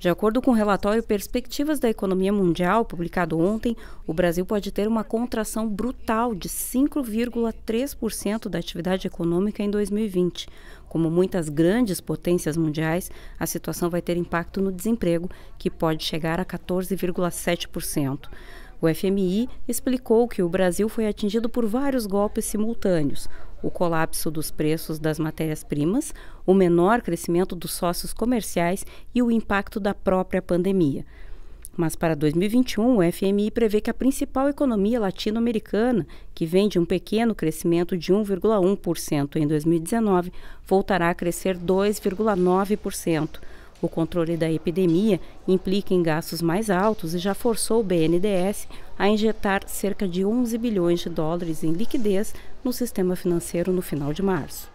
De acordo com o relatório Perspectivas da Economia Mundial, publicado ontem, o Brasil pode ter uma contração brutal de 5,3% da atividade econômica em 2020. Como muitas grandes potências mundiais, a situação vai ter impacto no desemprego, que pode chegar a 14,7%. O FMI explicou que o Brasil foi atingido por vários golpes simultâneos: o colapso dos preços das matérias-primas, o menor crescimento dos sócios comerciais e o impacto da própria pandemia. Mas para 2021, o FMI prevê que a principal economia latino-americana, que vem de um pequeno crescimento de 1,1% em 2019, voltará a crescer 2,9%. O controle da epidemia implica em gastos mais altos e já forçou o BNDES a injetar cerca de 11 bilhões de dólares em liquidez no sistema financeiro no final de março.